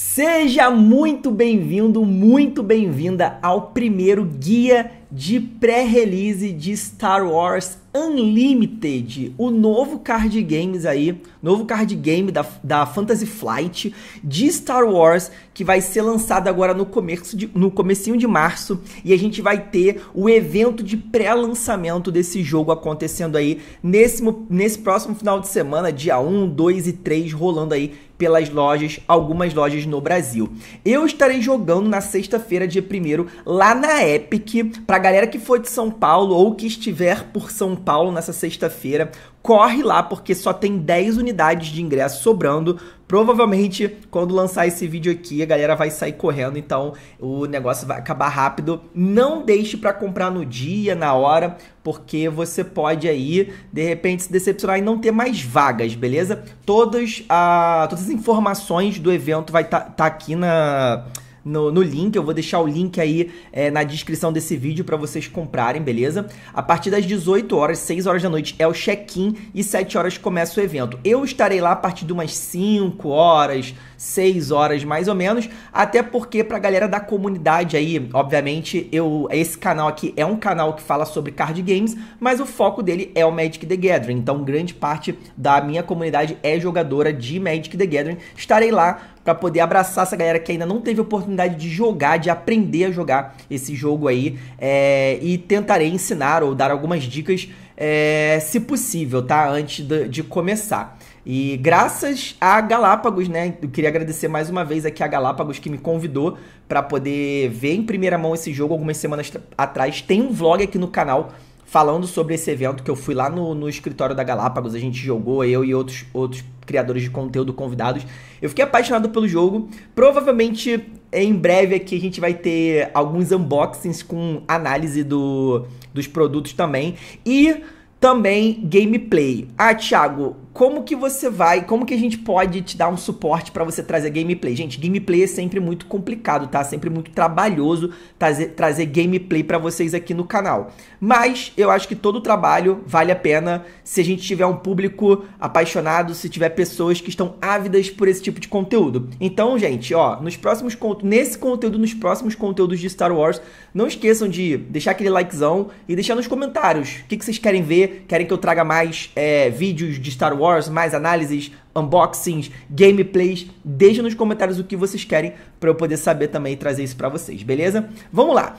Seja muito bem-vindo, muito bem-vinda ao primeiro guia de pré-release de Star Wars Unlimited, o novo card games aí, novo card game da, da Fantasy Flight de Star Wars, que vai ser lançado agora no começo de, no comecinho de março, e a gente vai ter o evento de pré-lançamento desse jogo acontecendo aí nesse, nesse próximo final de semana, dia 1, 2 e 3, rolando aí pelas lojas, algumas lojas no Brasil. Eu estarei jogando na sexta-feira, dia 1 lá na Epic, pra galera que for de São Paulo ou que estiver por São Paulo nessa sexta-feira, corre lá porque só tem 10 unidades de ingresso sobrando Provavelmente, quando lançar esse vídeo aqui, a galera vai sair correndo, então o negócio vai acabar rápido. Não deixe para comprar no dia, na hora, porque você pode aí, de repente, se decepcionar e não ter mais vagas, beleza? Todas, a, ah, todas as informações do evento vai estar tá, tá aqui na no, no link. Eu vou deixar o link aí é, na descrição desse vídeo para vocês comprarem, beleza? A partir das 18 horas, 6 horas da noite é o check-in e 7 horas começa o evento. Eu estarei lá a partir de umas 5 horas, 6 horas mais ou menos, até porque pra galera da comunidade aí, obviamente, eu esse canal aqui é um canal que fala sobre card games, mas o foco dele é o Magic the Gathering. Então, grande parte da minha comunidade é jogadora de Magic the Gathering. Estarei lá para poder abraçar essa galera que ainda não teve oportunidade de jogar, de aprender a jogar esse jogo aí. É, e tentarei ensinar ou dar algumas dicas, é, se possível, tá? Antes de, de começar. E graças a Galápagos, né? Eu queria agradecer mais uma vez aqui a Galápagos que me convidou para poder ver em primeira mão esse jogo algumas semanas atrás. Tem um vlog aqui no canal falando sobre esse evento que eu fui lá no, no escritório da Galápagos, a gente jogou, eu e outros, outros criadores de conteúdo convidados. Eu fiquei apaixonado pelo jogo. Provavelmente em breve aqui a gente vai ter alguns unboxings com análise do, dos produtos também. E também gameplay. Ah, Thiago, como que você vai, como que a gente pode te dar um suporte para você trazer gameplay? Gente, gameplay é sempre muito complicado, tá? Sempre muito trabalhoso trazer, trazer gameplay para vocês aqui no canal. Mas eu acho que todo o trabalho vale a pena se a gente tiver um público apaixonado, se tiver pessoas que estão ávidas por esse tipo de conteúdo. Então, gente, ó, nos próximos nesse conteúdo, nos próximos conteúdos de Star Wars, não esqueçam de deixar aquele likezão e deixar nos comentários o que, que vocês querem ver, querem que eu traga mais é, vídeos de Star Wars Wars, mais análises, unboxings, gameplays. Deixa nos comentários o que vocês querem para eu poder saber também e trazer isso para vocês, beleza? Vamos lá.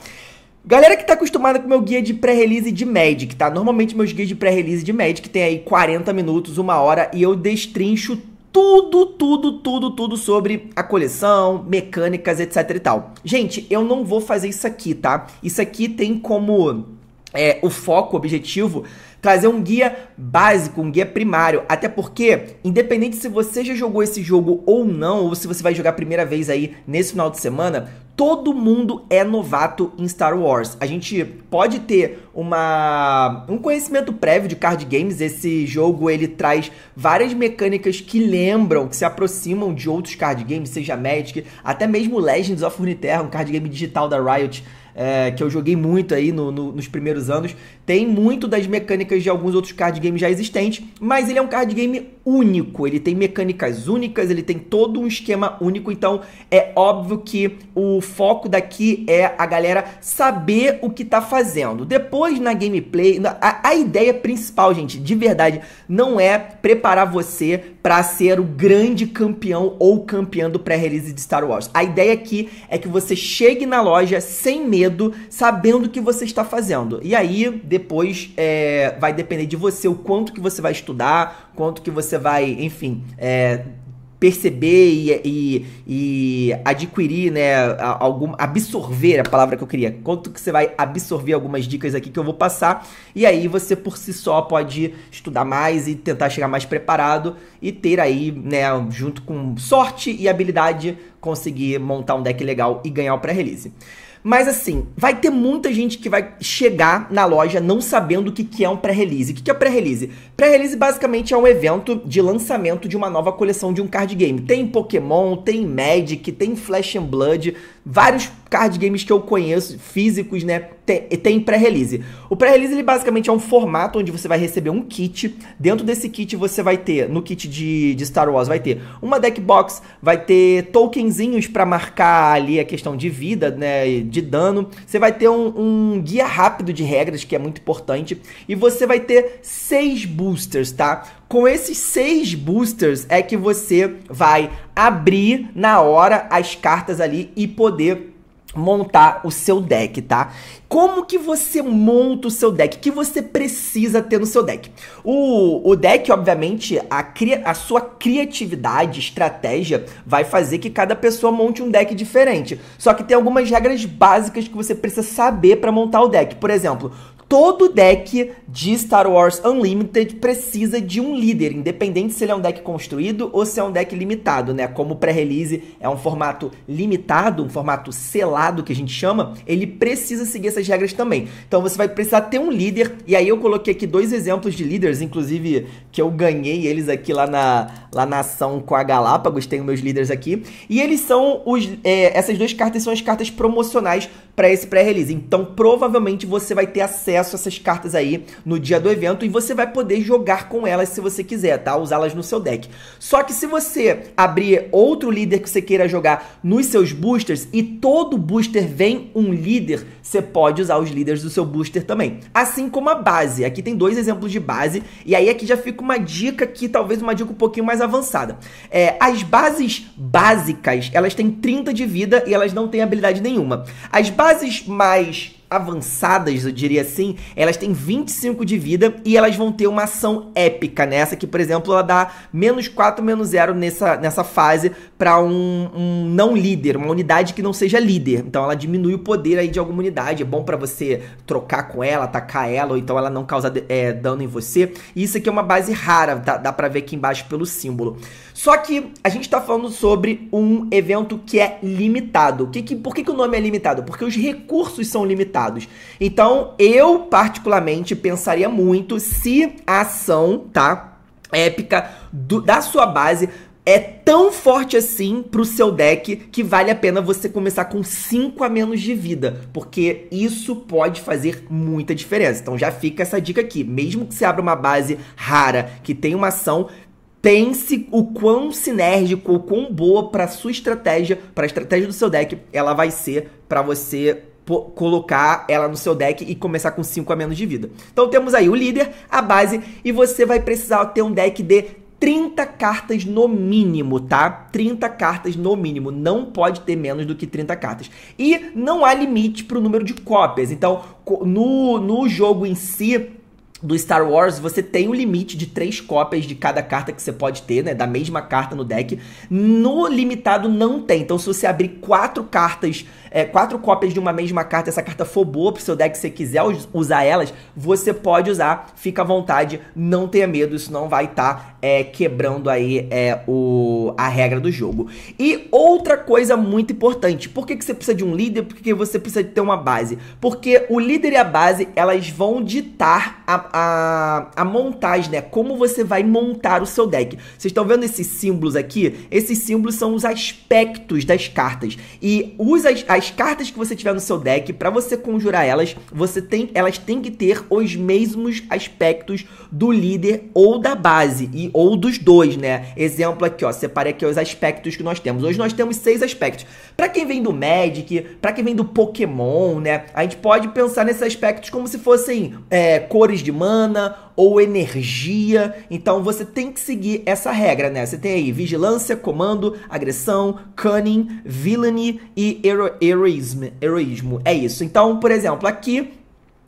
Galera que tá acostumada com meu guia de pré-release de Magic, tá? Normalmente meus guias de pré-release de Magic tem aí 40 minutos, uma hora e eu destrincho tudo, tudo, tudo, tudo sobre a coleção, mecânicas, etc e tal. Gente, eu não vou fazer isso aqui, tá? Isso aqui tem como é, o foco, o objetivo trazer um guia básico, um guia primário. Até porque, independente se você já jogou esse jogo ou não, ou se você vai jogar a primeira vez aí nesse final de semana, todo mundo é novato em Star Wars. A gente pode ter uma, um conhecimento prévio de card games. Esse jogo ele traz várias mecânicas que lembram, que se aproximam de outros card games, seja Magic, até mesmo Legends of Runeterra, um card game digital da Riot. É, que eu joguei muito aí no, no, nos primeiros anos tem muito das mecânicas de alguns outros card games já existentes, mas ele é um card game único, ele tem mecânicas únicas, ele tem todo um esquema único, então é óbvio que o foco daqui é a galera saber o que tá fazendo. Depois na gameplay, a, a ideia principal, gente, de verdade, não é preparar você para ser o grande campeão ou campeã do pré-release de Star Wars. A ideia aqui é que você chegue na loja sem medo, sabendo o que você está fazendo. E aí, depois depois é, vai depender de você o quanto que você vai estudar, quanto que você vai, enfim, é, perceber e, e, e, adquirir, né, algum, absorver a palavra que eu queria. Quanto que você vai absorver algumas dicas aqui que eu vou passar, e aí você por si só pode estudar mais e tentar chegar mais preparado e ter aí, né, junto com sorte e habilidade, conseguir montar um deck legal e ganhar o pré-release. Mas assim, vai ter muita gente que vai chegar na loja não sabendo o que, que é um pré-release. O que, que é pré-release? Pré-release basicamente é um evento de lançamento de uma nova coleção de um card game. Tem Pokémon, tem Magic, tem Flash and Blood, vários card games que eu conheço, físicos, né? Tem, tem pré-release. O pré-release ele basicamente é um formato onde você vai receber um kit. Dentro desse kit você vai ter, no kit de, de Star Wars, vai ter uma deck box, vai ter tokenzinhos para marcar ali a questão de vida, né? de dano, você vai ter um, um guia rápido de regras, que é muito importante, e você vai ter seis boosters, tá? Com esses seis boosters é que você vai abrir na hora as cartas ali e poder montar o seu deck, tá? Como que você monta o seu deck? O que você precisa ter no seu deck? O, o deck, obviamente, a, cria, a sua criatividade, estratégia, vai fazer que cada pessoa monte um deck diferente. Só que tem algumas regras básicas que você precisa saber para montar o deck. Por exemplo, todo deck de Star Wars Unlimited precisa de um líder, independente se ele é um deck construído ou se é um deck limitado, né? Como o pré-release é um formato limitado, um formato selado que a gente chama, ele precisa seguir essas regras também. Então você vai precisar ter um líder, e aí eu coloquei aqui dois exemplos de líderes, inclusive que eu ganhei eles aqui lá na, lá na ação com a Galápagos, tenho meus líderes aqui, e eles são os. É, essas duas cartas são as cartas promocionais para esse pré-release. Então, provavelmente você vai ter acesso a essas cartas aí no dia do evento e você vai poder jogar com elas se você quiser, tá? Usá-las no seu deck. Só que se você abrir outro líder que você queira jogar nos seus boosters e todo booster vem um líder, você pode usar os líderes do seu booster também. Assim como a base. Aqui tem dois exemplos de base e aí aqui já fica uma dica que talvez uma dica um pouquinho mais avançada. É, as bases básicas, elas têm 30 de vida e elas não têm habilidade nenhuma. As bases frases mais avançadas, eu diria assim, elas têm 25 de vida e elas vão ter uma ação épica nessa, que, por exemplo, ela dá menos 4, menos 0 nessa, nessa fase para um, um, não líder, uma unidade que não seja líder. Então ela diminui o poder aí de alguma unidade. É bom para você trocar com ela, atacar ela, ou então ela não causa é, dano em você. E isso aqui é uma base rara, dá, tá? dá pra ver aqui embaixo pelo símbolo. Só que a gente tá falando sobre um evento que é limitado. Que, que, por que, que o nome é limitado? Porque os recursos são limitados resultados. Então, eu particularmente pensaria muito se a ação, tá? Épica do, da sua base é tão forte assim pro seu deck que vale a pena você começar com 5 a menos de vida, porque isso pode fazer muita diferença. Então já fica essa dica aqui, mesmo que você abra uma base rara que tem uma ação, pense o quão sinérgico, o quão boa para sua estratégia, para a estratégia do seu deck, ela vai ser para você colocar ela no seu deck e começar com 5 a menos de vida. Então temos aí o líder, a base, e você vai precisar ter um deck de 30 cartas no mínimo, tá? 30 cartas no mínimo, não pode ter menos do que 30 cartas. E não há limite para o número de cópias, então no, no jogo em si, do Star Wars, você tem o um limite de três cópias de cada carta que você pode ter, né? Da mesma carta no deck. No limitado não tem. Então, se você abrir quatro cartas é, quatro cópias de uma mesma carta, essa carta for boa pro seu deck, se você quiser usar elas, você pode usar, fica à vontade, não tenha medo, isso não vai estar tá, é, quebrando aí é, o, a regra do jogo. E outra coisa muito importante, por que, que você precisa de um líder? Por que, você precisa de ter uma base? Porque o líder e a base, elas vão ditar a, a, a montagem, né? Como você vai montar o seu deck. Vocês estão vendo esses símbolos aqui? Esses símbolos são os aspectos das cartas. E os, as, as as cartas que você tiver no seu deck, para você conjurar elas, você tem, elas têm que ter os mesmos aspectos do líder ou da base, e, ou dos dois, né? Exemplo aqui, ó, separei aqui os aspectos que nós temos. Hoje nós temos seis aspectos. Para quem vem do Magic, para quem vem do Pokémon, né? A gente pode pensar nesses aspectos como se fossem é, cores de mana ou energia. Então você tem que seguir essa regra, né? Você tem aí vigilância, comando, agressão, cunning, villainy e hero heroísmo. É isso. Então, por exemplo, aqui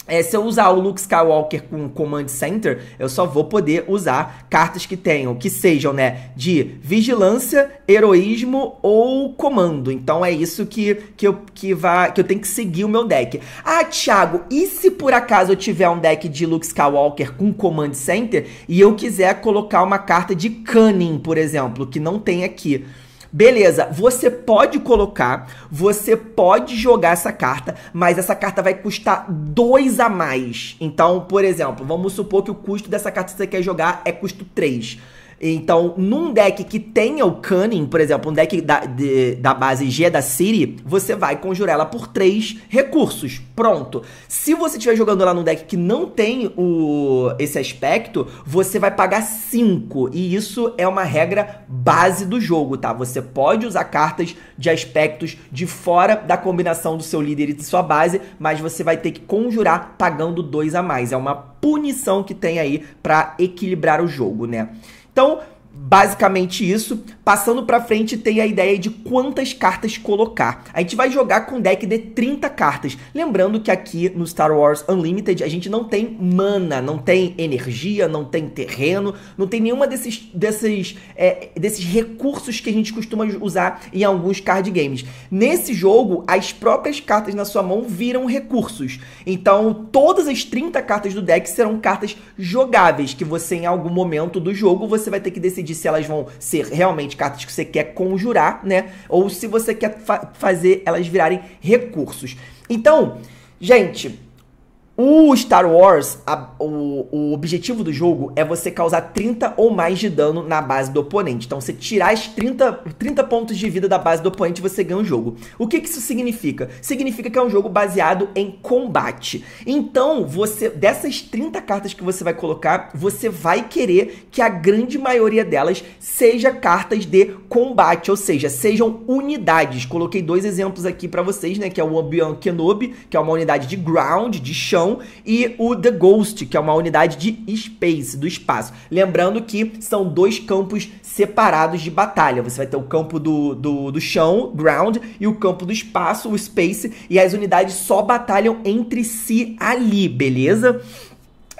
é, se eu usar o Luke Skywalker com Command Center, eu só vou poder usar cartas que tenham, que sejam, né, de vigilância, heroísmo ou comando. Então é isso que, que, eu, que, vá, que eu tenho que seguir o meu deck. Ah, Thiago, e se por acaso eu tiver um deck de Luke Skywalker com Command Center e eu quiser colocar uma carta de Cunning, por exemplo, que não tem aqui? Beleza, você pode colocar, você pode jogar essa carta, mas essa carta vai custar 2 a mais. Então, por exemplo, vamos supor que o custo dessa carta que você quer jogar é custo 3. Então, num deck que tenha o Cunning, por exemplo, um deck da, de, da base G da City, você vai conjurar ela por três recursos. Pronto. Se você estiver jogando lá num deck que não tem o, esse aspecto, você vai pagar cinco. E isso é uma regra base do jogo, tá? Você pode usar cartas de aspectos de fora da combinação do seu líder e de sua base, mas você vai ter que conjurar pagando dois a mais. É uma punição que tem aí para equilibrar o jogo, né? Então, basicamente isso. Passando para frente, tem a ideia de quantas cartas colocar. A gente vai jogar com um deck de 30 cartas. Lembrando que aqui no Star Wars Unlimited a gente não tem mana, não tem energia, não tem terreno, não tem nenhuma desses, desses, é, desses recursos que a gente costuma usar em alguns card games. Nesse jogo, as próprias cartas na sua mão viram recursos. Então, todas as 30 cartas do deck serão cartas jogáveis que você em algum momento do jogo você vai ter que decidir se elas vão ser realmente cartas que você quer conjurar, né? Ou se você quer fa fazer elas virarem recursos. Então, gente, o Star Wars, a, o, o, objetivo do jogo é você causar 30 ou mais de dano na base do oponente. Então, você tirar as 30, 30 pontos de vida da base do oponente, você ganha o jogo. O que, que isso significa? Significa que é um jogo baseado em combate. Então, você dessas 30 cartas que você vai colocar, você vai querer que a grande maioria delas seja cartas de combate, ou seja, sejam unidades. Coloquei dois exemplos aqui para vocês, né? Que é o Obi-Wan Kenobi, que é uma unidade de ground, de chão e o The Ghost, que é uma unidade de space, do espaço. Lembrando que são dois campos separados de batalha. Você vai ter o campo do, do, do chão, ground, e o campo do espaço, o space, e as unidades só batalham entre si ali, beleza?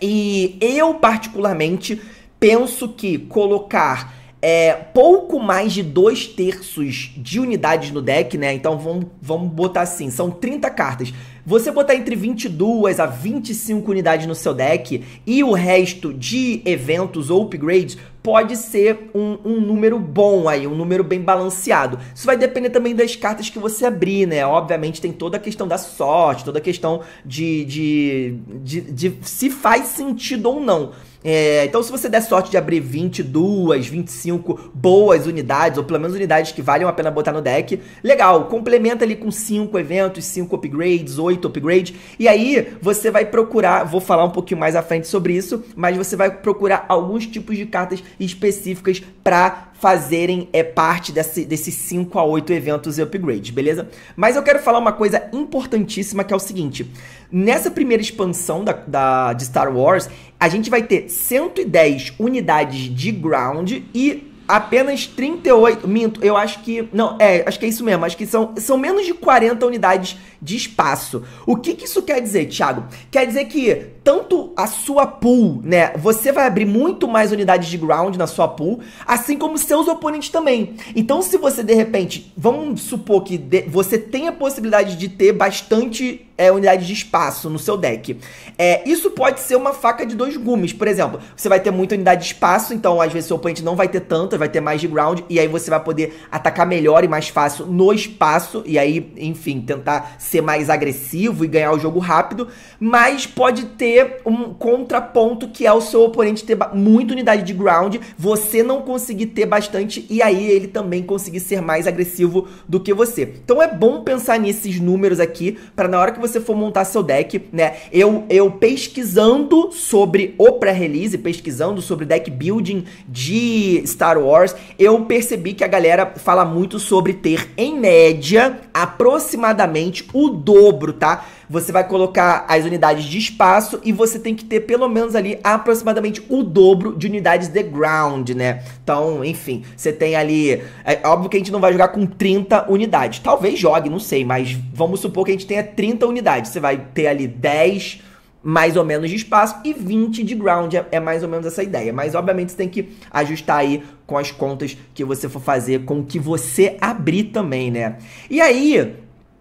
E eu, particularmente, penso que colocar é, pouco mais de dois terços de unidades no deck, né? Então vamos, vamos botar assim: são 30 cartas. Você botar entre 22 a 25 unidades no seu deck e o resto de eventos ou upgrades pode ser um, um número bom aí, um número bem balanceado. Isso vai depender também das cartas que você abrir, né? Obviamente tem toda a questão da sorte, toda a questão de, de, de, de se faz sentido ou não. É, então, se você der sorte de abrir 22, 25 boas unidades, ou pelo menos unidades que valham a pena botar no deck, legal. Complementa ali com 5 eventos, 5 upgrades, 8 upgrades. E aí você vai procurar, vou falar um pouquinho mais à frente sobre isso, mas você vai procurar alguns tipos de cartas específicas para fazerem é, parte desse, desses 5 a 8 eventos e upgrades, beleza? Mas eu quero falar uma coisa importantíssima que é o seguinte: nessa primeira expansão da, da, de Star Wars, a gente vai ter 110 unidades de ground e apenas 38. Minto, eu acho que. Não, é, acho que é isso mesmo. Acho que são, são menos de 40 unidades de espaço. O que, que isso quer dizer, Thiago? Quer dizer que tanto a sua pool, né? Você vai abrir muito mais unidades de ground na sua pool, assim como seus oponentes também. Então, se você de repente, vamos supor que de, você tenha a possibilidade de ter bastante é, unidades de espaço no seu deck. É, isso pode ser uma faca de dois gumes, por exemplo. Você vai ter muita unidade de espaço, então às vezes seu oponente não vai ter tanta, vai ter mais de ground, e aí você vai poder atacar melhor e mais fácil no espaço, e aí, enfim, tentar ser mais agressivo e ganhar o jogo rápido, mas pode ter um contraponto que é o seu oponente ter muita unidade de ground, você não conseguir ter bastante e aí ele também conseguir ser mais agressivo do que você. Então é bom pensar nesses números aqui para na hora que você for montar seu deck, né? Eu eu pesquisando sobre o pré-release, pesquisando sobre deck building de Star Wars, eu percebi que a galera fala muito sobre ter em média aproximadamente o o dobro, tá? Você vai colocar as unidades de espaço e você tem que ter pelo menos ali aproximadamente o dobro de unidades de ground, né? Então, enfim, você tem ali. É óbvio que a gente não vai jogar com 30 unidades. Talvez jogue, não sei, mas vamos supor que a gente tenha 30 unidades. Você vai ter ali 10 mais ou menos de espaço e 20 de ground. É, é, mais ou menos essa ideia. Mas, obviamente, você tem que ajustar aí com as contas que você for fazer, com o que você abrir também, né? E aí,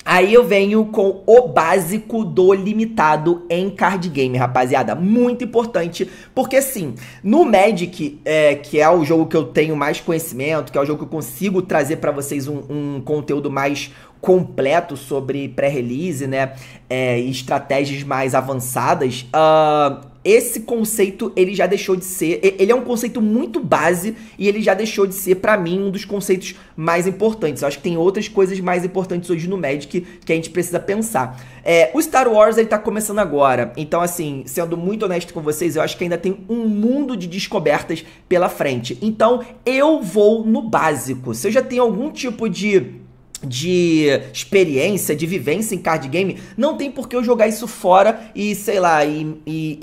Aí eu venho com o básico do limitado em card game, rapaziada. Muito importante, porque assim, no Magic, é, que é o jogo que eu tenho mais conhecimento, que é o jogo que eu consigo trazer para vocês um, um conteúdo mais completo sobre pré-release, né? É, estratégias mais avançadas. Uh, esse conceito ele já deixou de ser, ele é um conceito muito base e ele já deixou de ser para mim um dos conceitos mais importantes. Eu acho que tem outras coisas mais importantes hoje no Magic que a gente precisa pensar. É, o Star Wars ele tá começando agora, então assim, sendo muito honesto com vocês, eu acho que ainda tem um mundo de descobertas pela frente. Então eu vou no básico. Se eu já tenho algum tipo de de experiência, de vivência em card game, não tem por que eu jogar isso fora e, sei lá, e, e,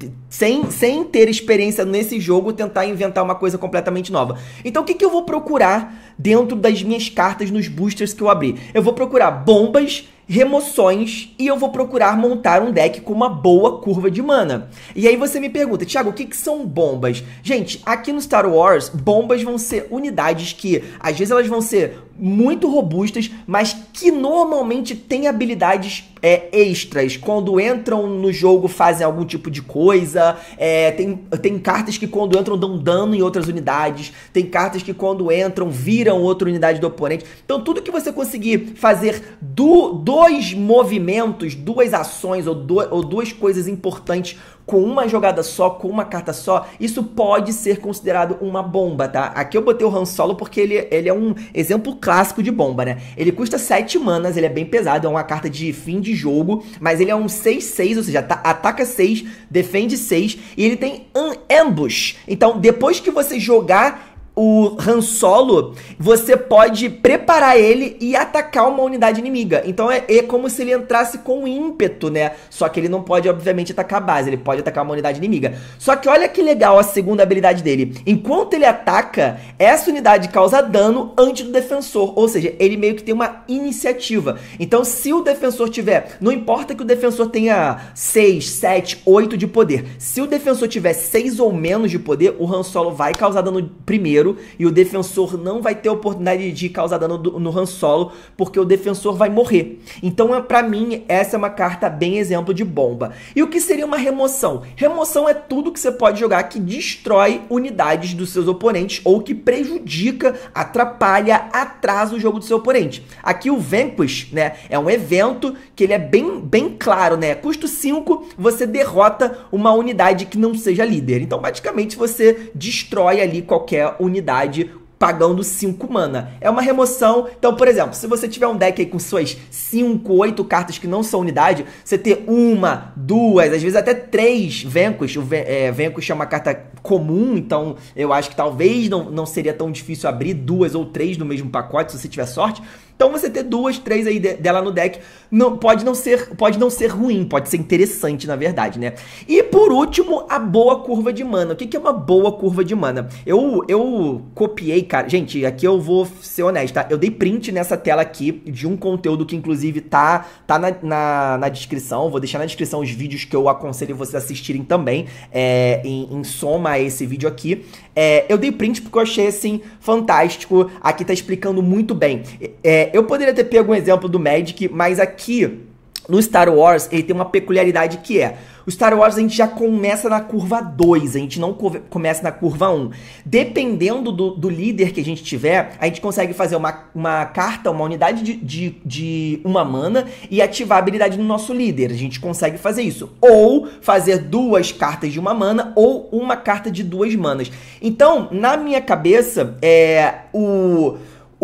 e, sem, sem ter experiência nesse jogo, tentar inventar uma coisa completamente nova. Então o que, que eu vou procurar dentro das minhas cartas nos boosters que eu abri? Eu vou procurar bombas, remoções e eu vou procurar montar um deck com uma boa curva de mana. E aí você me pergunta, Thiago, o que, que são bombas? Gente, aqui no Star Wars, bombas vão ser unidades que às vezes elas vão ser muito robustas, mas que normalmente têm habilidades é, extras. Quando entram no jogo fazem algum tipo de coisa. É, tem, tem cartas que quando entram dão dano em outras unidades. Tem cartas que quando entram viram outra unidade do oponente. Então tudo que você conseguir fazer do, dois movimentos, duas ações ou, do, ou duas coisas importantes com uma jogada só, com uma carta só, isso pode ser considerado uma bomba, tá? Aqui eu botei o Han Solo porque ele, ele é um exemplo clássico de bomba, né? Ele custa 7 manas, ele é bem pesado, é uma carta de fim de jogo, mas ele é um 6-6, ou seja, ataca 6, defende 6, e ele tem um ambush. Então, depois que você jogar o Han Solo, você pode preparar ele e atacar uma unidade inimiga. Então é, é, como se ele entrasse com ímpeto, né? Só que ele não pode, obviamente, atacar a base, ele pode atacar uma unidade inimiga. Só que olha que legal a segunda habilidade dele. Enquanto ele ataca, essa unidade causa dano antes do defensor, ou seja, ele meio que tem uma iniciativa. Então se o defensor tiver, não importa que o defensor tenha 6, 7, 8 de poder, se o defensor tiver 6 ou menos de poder, o Han Solo vai causar dano primeiro e o defensor não vai ter oportunidade de causar dano do, no Han Solo, porque o defensor vai morrer. Então, é, para mim, essa é uma carta bem exemplo de bomba. E o que seria uma remoção? Remoção é tudo que você pode jogar que destrói unidades dos seus oponentes ou que prejudica, atrapalha, atrasa o jogo do seu oponente. Aqui o Vanquish, né, é um evento que ele é bem, bem claro, né? Custo 5, você derrota uma unidade que não seja líder. Então, basicamente, você destrói ali qualquer unidade unidade pagando 5 mana. É uma remoção. Então, por exemplo, se você tiver um deck aí com suas 5, 8 cartas que não são unidade, você ter uma, duas, às vezes até três Vencos. O é, é uma carta comum, então eu acho que talvez não, não seria tão difícil abrir duas ou três no mesmo pacote, se você tiver sorte. Então você ter duas, três aí de, dela no deck não, pode, não ser, pode não ser ruim, pode ser interessante, na verdade, né? E por último, a boa curva de mana. O que, que é uma boa curva de mana? Eu, eu copiei, cara. Gente, aqui eu vou ser honesto, tá? Eu dei print nessa tela aqui de um conteúdo que, inclusive, tá, tá na, na, na descrição. Vou deixar na descrição os vídeos que eu aconselho vocês assistirem também, é, em, em soma a esse vídeo aqui. É, eu dei print porque eu achei, assim, fantástico. Aqui tá explicando muito bem. É, é, eu poderia ter pego um exemplo do Magic, mas aqui no Star Wars ele tem uma peculiaridade que é. O Star Wars a gente já começa na curva 2, a gente não começa na curva 1. Um. Dependendo do, do, líder que a gente tiver, a gente consegue fazer uma, uma carta, uma unidade de, de, de, uma mana e ativar a habilidade do nosso líder. A gente consegue fazer isso. Ou fazer duas cartas de uma mana ou uma carta de duas manas. Então, na minha cabeça, é o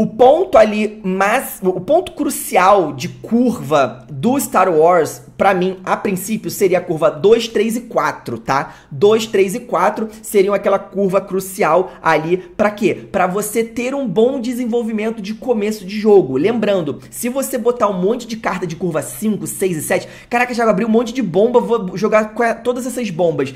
o ponto ali, mas o ponto crucial de curva do Star Wars, para mim, a princípio, seria a curva 2, 3 e 4, tá? 2, 3 e 4 seriam aquela curva crucial ali para quê? Para você ter um bom desenvolvimento de começo de jogo. Lembrando, se você botar um monte de carta de curva 5, 6 e 7, caraca, já abriu um monte de bomba, vou jogar todas essas bombas.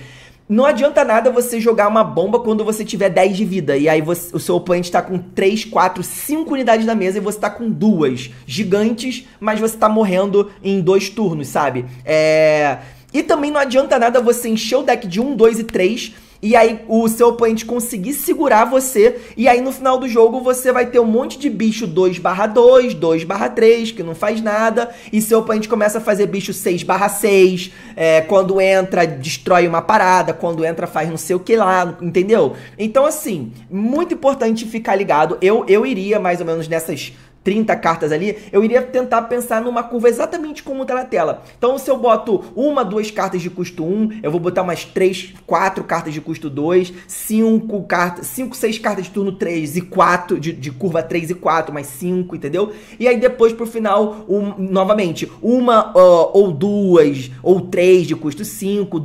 Não adianta nada você jogar uma bomba quando você tiver 10 de vida. E aí você, o seu oponente tá com 3, 4, 5 unidades na mesa e você tá com duas gigantes, mas você tá morrendo em dois turnos, sabe? É. E também não adianta nada você encher o deck de 1, 2 e 3 e aí o seu oponente conseguir segurar você, e aí no final do jogo você vai ter um monte de bicho 2 barra 2, 2 barra 3, que não faz nada, e seu oponente começa a fazer bicho 6 barra 6, é, quando entra destrói uma parada, quando entra faz não sei o que lá, entendeu? Então assim, muito importante ficar ligado, eu, eu iria mais ou menos nessas 30 cartas ali, eu iria tentar pensar numa curva exatamente como tá na tela. Então, se eu boto uma, duas cartas de custo 1, eu vou botar umas 3, 4 cartas de custo 2, 5 cartas, 5, 6 cartas de turno 3 e 4, de, de curva 3 e 4, mais 5, entendeu? E aí depois pro final, um, novamente, uma uh, ou duas ou três de custo 5,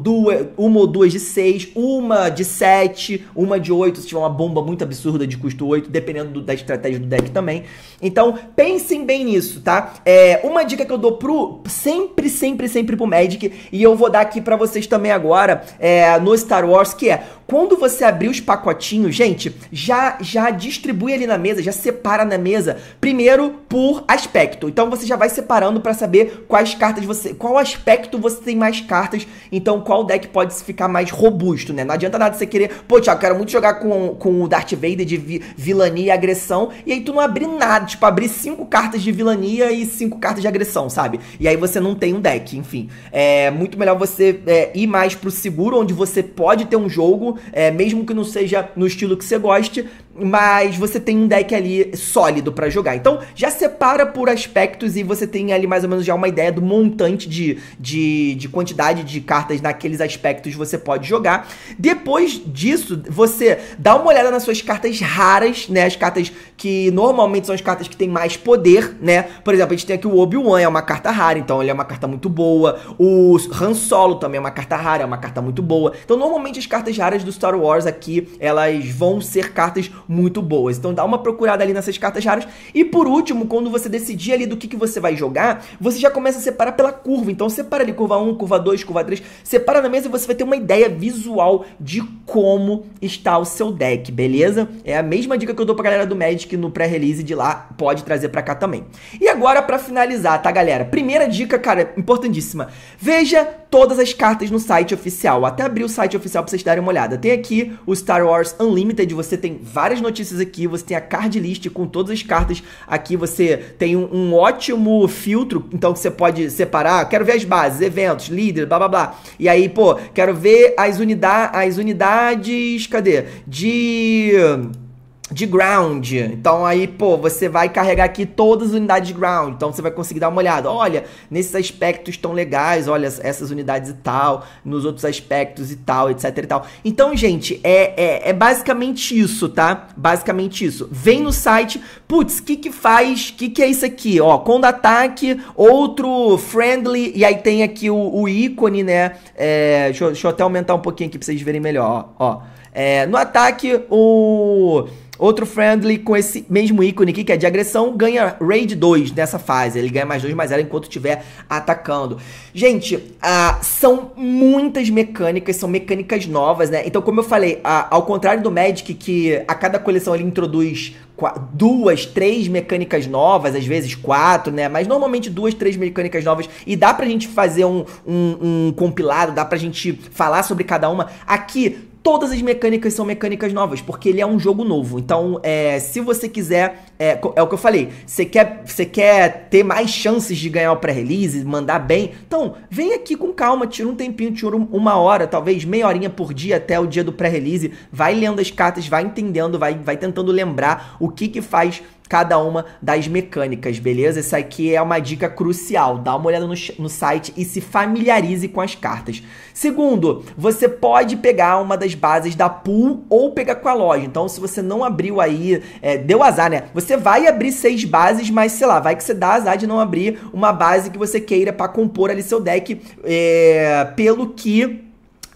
uma ou duas de 6, uma de 7, uma de 8, se tiver uma bomba muito absurda de custo 8, dependendo do, da estratégia do deck também. Então, então, pensem bem nisso, tá? É, uma dica que eu dou pro sempre, sempre, sempre pro Magic, e eu vou dar aqui para vocês também agora, é, no Star Wars, que é quando você abrir os pacotinhos, gente, já já distribui ali na mesa, já separa na mesa, primeiro por aspecto. Então você já vai separando para saber quais cartas você, qual aspecto você tem mais cartas, então qual deck pode ficar mais robusto, né? Não adianta nada você querer, pô, Thiago, quero muito jogar com, com o Darth Vader de vi, vilania e agressão, e aí tu não abrir nada, tipo, abrir cinco cartas de vilania e cinco cartas de agressão, sabe? E aí você não tem um deck, enfim. É muito melhor você é, ir mais pro seguro, onde você pode ter um jogo é, mesmo que não seja no estilo que você goste, mas você tem um deck ali sólido para jogar. Então, já separa por aspectos e você tem ali mais ou menos já uma ideia do montante de, de, de quantidade de cartas naqueles aspectos que você pode jogar. Depois disso, você dá uma olhada nas suas cartas raras, né? As cartas que normalmente são as cartas que têm mais poder, né? Por exemplo, a gente tem aqui o Obi-Wan, é uma carta rara, então ele é uma carta muito boa. O Han Solo também é uma carta rara, é uma carta muito boa. Então, normalmente as cartas raras do Star Wars aqui, elas vão ser cartas muito boas. Então dá uma procurada ali nessas cartas raras. E por último, quando você decidir ali do que, que você vai jogar, você já começa a separar pela curva. Então separa ali curva 1, curva 2, curva 3, separa na mesa e você vai ter uma ideia visual de como está o seu deck, beleza? É a mesma dica que eu dou pra galera do Magic no pré-release de lá, pode trazer pra cá também. E agora para finalizar, tá galera? Primeira dica, cara, importantíssima. Veja todas as cartas no site oficial. Até abrir o site oficial pra vocês darem uma olhada. Tem aqui o Star Wars Unlimited, você tem várias mais notícias aqui, você tem a card list com todas as cartas. Aqui você tem um, um ótimo filtro, então que você pode separar. Quero ver as bases, eventos, líderes, blá blá blá. E aí, pô, quero ver as, unida as unidades. Cadê? De de ground. Então aí, pô, você vai carregar aqui todas as unidades de ground. Então você vai conseguir dar uma olhada. Olha, nesses aspectos tão legais, olha essas unidades e tal, nos outros aspectos e tal, etc e tal. Então, gente, é, é, é basicamente isso, tá? Basicamente isso. Vem no site, putz, o que que faz, o que que é isso aqui? Ó, quando ataque, outro friendly, e aí tem aqui o, o ícone, né? É, deixa, eu, deixa eu até aumentar um pouquinho aqui pra vocês verem melhor, ó. ó. É, no ataque, o... Outro friendly com esse mesmo ícone aqui, que é de agressão, ganha raid 2 nessa fase. Ele ganha mais 2 mais 0 enquanto estiver atacando. Gente, ah, são muitas mecânicas, são mecânicas novas, né? Então, como eu falei, ah, ao contrário do Magic, que a cada coleção ele introduz duas, três mecânicas novas, às vezes quatro, né? Mas normalmente duas, três mecânicas novas. E dá pra gente fazer um, um, um compilado, dá pra gente falar sobre cada uma. Aqui, todas as mecânicas são mecânicas novas, porque ele é um jogo novo. Então, é, se você quiser, é, é, o que eu falei, você quer, você quer ter mais chances de ganhar o pré-release, mandar bem, então vem aqui com calma, tira um tempinho, tira uma hora, talvez meia horinha por dia até o dia do pré-release, vai lendo as cartas, vai entendendo, vai, vai tentando lembrar o o que que faz cada uma das mecânicas, beleza? Isso aqui é uma dica crucial. Dá uma olhada no, no, site e se familiarize com as cartas. Segundo, você pode pegar uma das bases da pool ou pegar com a loja. Então, se você não abriu aí, é, deu azar, né? Você vai abrir seis bases, mas sei lá, vai que você dá azar de não abrir uma base que você queira para compor ali seu deck é, pelo que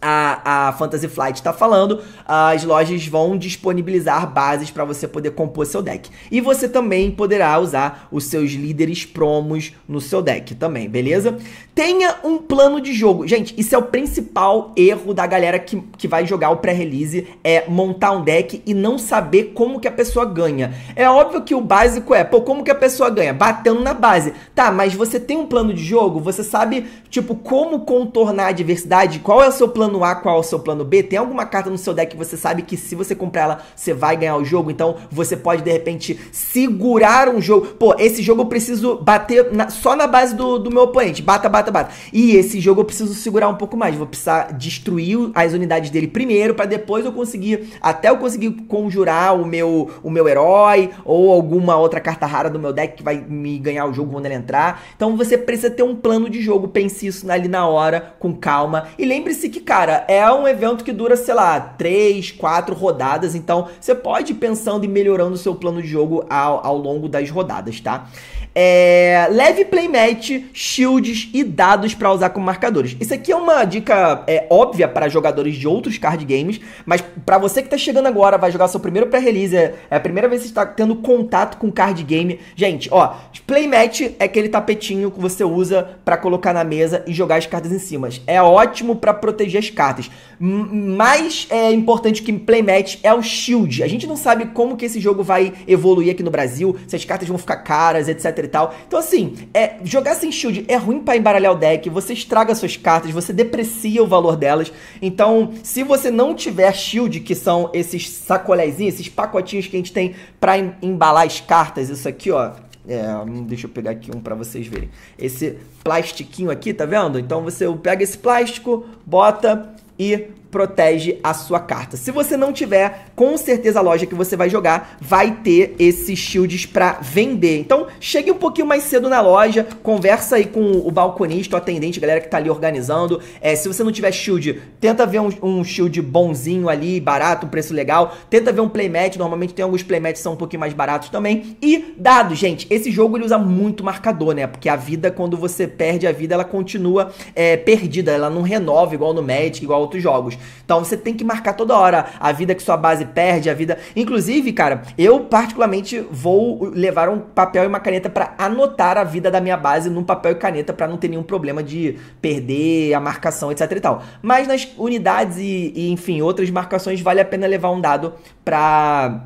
a, a Fantasy Flight está falando, as lojas vão disponibilizar bases para você poder compor seu deck. E você também poderá usar os seus líderes promos no seu deck também, beleza? Tenha um plano de jogo. Gente, isso é o principal erro da galera que, que vai jogar o pré-release, é montar um deck e não saber como que a pessoa ganha. É óbvio que o básico é, pô, como que a pessoa ganha? Batendo na base. Tá, mas você tem um plano de jogo? Você sabe, tipo, como contornar a adversidade? Qual é o seu plano plano A, qual é o seu plano B? Tem alguma carta no seu deck que você sabe que se você comprar ela, você vai ganhar o jogo? Então você pode, de repente, segurar um jogo. Pô, esse jogo eu preciso bater na, só na base do, do meu oponente. Bata, bata, bata. E esse jogo eu preciso segurar um pouco mais. Vou precisar destruir as unidades dele primeiro, para depois eu conseguir, até eu conseguir conjurar o meu, o meu herói, ou alguma outra carta rara do meu deck que vai me ganhar o jogo quando ele entrar. Então você precisa ter um plano de jogo, pense isso ali na hora, com calma. E lembre-se que, cara, cara, é um evento que dura, sei lá, três, quatro rodadas. Então, você pode ir pensando e melhorando o seu plano de jogo ao, ao longo das rodadas, tá? É, leve playmat, shields e dados para usar como marcadores. Isso aqui é uma dica é, óbvia para jogadores de outros card games, mas para você que está chegando agora, vai jogar seu primeiro pré-release, é a primeira vez que está tendo contato com card game. Gente, ó, playmat é aquele tapetinho que você usa para colocar na mesa e jogar as cartas em cima. É ótimo para proteger as cartas. mais é, importante que playmat é o shield. A gente não sabe como que esse jogo vai evoluir aqui no Brasil, se as cartas vão ficar caras, etc e tal. Então, assim, é, jogar sem shield é ruim para embaralhar o deck, você estraga suas cartas, você deprecia o valor delas. Então, se você não tiver shield, que são esses sacolézinhos, esses pacotinhos que a gente tem para em embalar as cartas, isso aqui, ó. É, deixa eu pegar aqui um para vocês verem. Esse plastiquinho aqui, tá vendo? Então você pega esse plástico, bota e protege a sua carta. Se você não tiver, com certeza a loja que você vai jogar vai ter esses shields para vender. Então, chegue um pouquinho mais cedo na loja, conversa aí com o balconista, o atendente, galera que tá ali organizando. É, se você não tiver shield, tenta ver um, um shield bonzinho ali, barato, um preço legal. Tenta ver um playmat, normalmente tem alguns playmats que são um pouquinho mais baratos também. E dado, gente, esse jogo ele usa muito marcador, né? Porque a vida, quando você perde a vida, ela continua é, perdida, ela não renova igual no Magic, igual outros jogos. Então você tem que marcar toda hora a vida que sua base perde, a vida. Inclusive, cara, eu particularmente vou levar um papel e uma caneta caneta para anotar a vida da minha base num papel e caneta para não ter nenhum problema de perder a marcação, etc e tal. Mas nas unidades e, e enfim, outras marcações vale a pena levar um dado para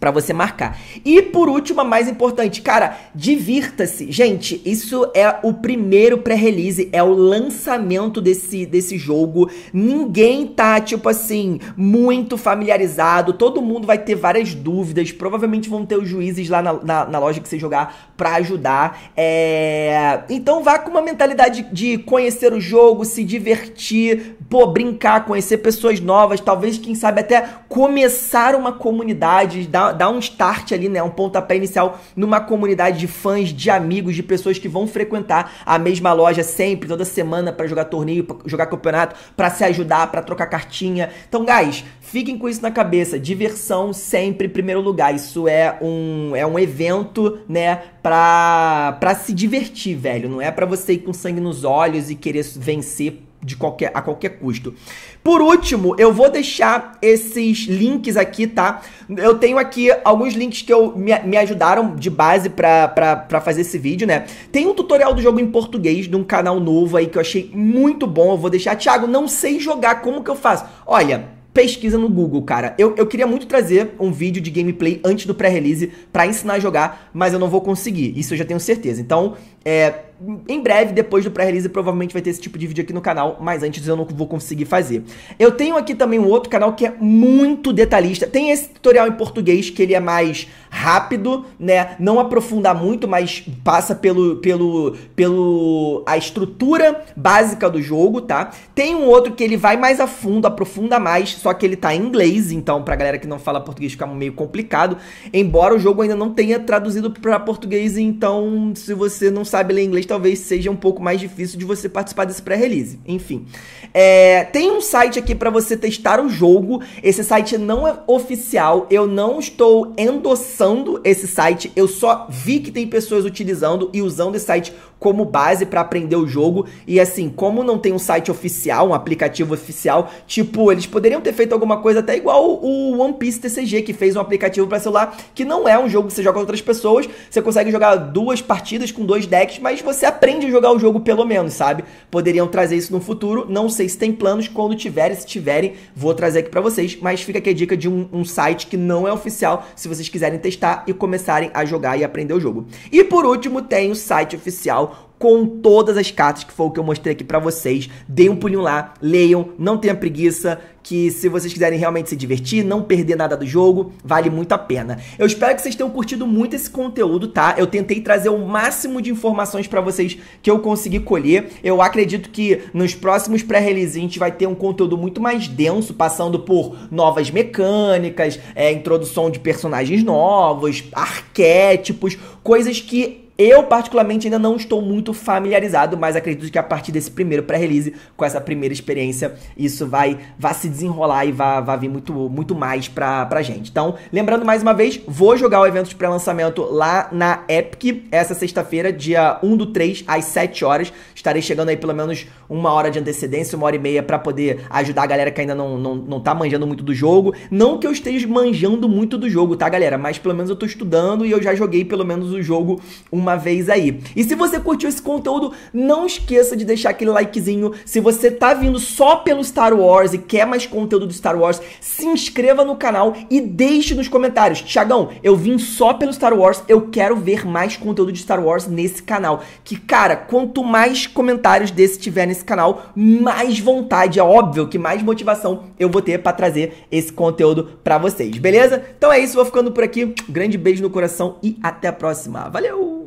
para você marcar. E por último, a mais importante, cara, divirta-se. Gente, isso é o primeiro pré-release, é o lançamento desse, desse jogo. Ninguém tá, tipo assim, muito familiarizado, todo mundo vai ter várias dúvidas, provavelmente vão ter os juízes lá na, na, na loja que você jogar para ajudar. É... Então vá com uma mentalidade de conhecer o jogo, se divertir, pô, brincar, conhecer pessoas novas, talvez, quem sabe, até começar uma comunidade, dar dar um start ali, né? Um pontapé inicial numa comunidade de fãs, de amigos, de pessoas que vão frequentar a mesma loja sempre, toda semana, para jogar torneio, pra jogar campeonato, para se ajudar, para trocar cartinha. Então, guys, fiquem com isso na cabeça. Diversão sempre em primeiro lugar. Isso é um, é um evento, né? Pra, pra se divertir, velho. Não é para você ir com sangue nos olhos e querer vencer de qualquer, a qualquer custo. Por último, eu vou deixar esses links aqui, tá? Eu tenho aqui alguns links que eu, me, me ajudaram de base pra, fazer esse vídeo, né? Tem um tutorial do jogo em português, de um canal novo aí, que eu achei muito bom. Eu vou deixar. Thiago, não sei jogar, como que eu faço? Olha pesquisa no Google, cara. Eu, eu queria muito trazer um vídeo de gameplay antes do pré-release para ensinar a jogar, mas eu não vou conseguir. Isso eu já tenho certeza. Então, é, em breve, depois do pré-release, provavelmente vai ter esse tipo de vídeo aqui no canal, mas antes eu não vou conseguir fazer. Eu tenho aqui também um outro canal que é muito detalhista. Tem esse tutorial em português que ele é mais rápido, né? Não aprofunda muito, mas passa pelo, pelo, pelo a estrutura básica do jogo, tá? Tem um outro que ele vai mais a fundo, aprofunda mais, só que ele tá em inglês, então pra galera que não fala português fica meio complicado, embora o jogo ainda não tenha traduzido para português, então se você não sabe ler inglês, talvez seja um pouco mais difícil de você participar desse pré-release. Enfim, é, tem um site aqui para você testar o jogo. Esse site não é oficial, eu não estou endossando esse site, eu só vi que tem pessoas utilizando e usando esse site como base para aprender o jogo. E assim, como não tem um site oficial, um aplicativo oficial, tipo, eles poderiam ter feito alguma coisa até igual o One Piece TCG, que fez um aplicativo para celular, que não é um jogo que você joga com outras pessoas, você consegue jogar duas partidas com dois decks, mas você aprende a jogar o jogo pelo menos, sabe? Poderiam trazer isso no futuro, não sei se tem planos, quando tiverem, se tiverem, vou trazer aqui para vocês, mas fica aqui a dica de um, um site que não é oficial, se vocês quiserem testar e começarem a jogar e aprender o jogo. E por último, tem o site oficial com todas as cartas que foi o que eu mostrei aqui para vocês. Deem um pulinho lá, leiam, não tenha preguiça, que se vocês quiserem realmente se divertir, não perder nada do jogo, vale muito a pena. Eu espero que vocês tenham curtido muito esse conteúdo, tá? Eu tentei trazer o máximo de informações para vocês que eu consegui colher. Eu acredito que nos próximos pré-release a gente vai ter um conteúdo muito mais denso, passando por novas mecânicas, é, introdução de personagens novos, arquétipos, coisas que eu, particularmente, ainda não estou muito familiarizado, mas acredito que a partir desse primeiro pré-release, com essa primeira experiência, isso vai, vai se desenrolar e vai, vai vir muito, muito mais pra, pra gente. Então, lembrando mais uma vez, vou jogar o evento de pré-lançamento lá na Epic, essa sexta-feira, dia 1 do 3, às 7 horas. Estarei chegando aí pelo menos uma hora de antecedência, uma hora e meia, para poder ajudar a galera que ainda não, não, não tá manjando muito do jogo. Não que eu esteja manjando muito do jogo, tá, galera? Mas pelo menos eu tô estudando e eu já joguei pelo menos o jogo uma uma vez aí. E se você curtiu esse conteúdo, não esqueça de deixar aquele likezinho. Se você tá vindo só pelo Star Wars e quer mais conteúdo do Star Wars, se inscreva no canal e deixe nos comentários. Tiagão, eu vim só pelo Star Wars, eu quero ver mais conteúdo de Star Wars nesse canal. Que, cara, quanto mais comentários desse tiver nesse canal, mais vontade, é óbvio que mais motivação eu vou ter para trazer esse conteúdo para vocês, beleza? Então é isso, vou ficando por aqui. grande beijo no coração e até a próxima. Valeu!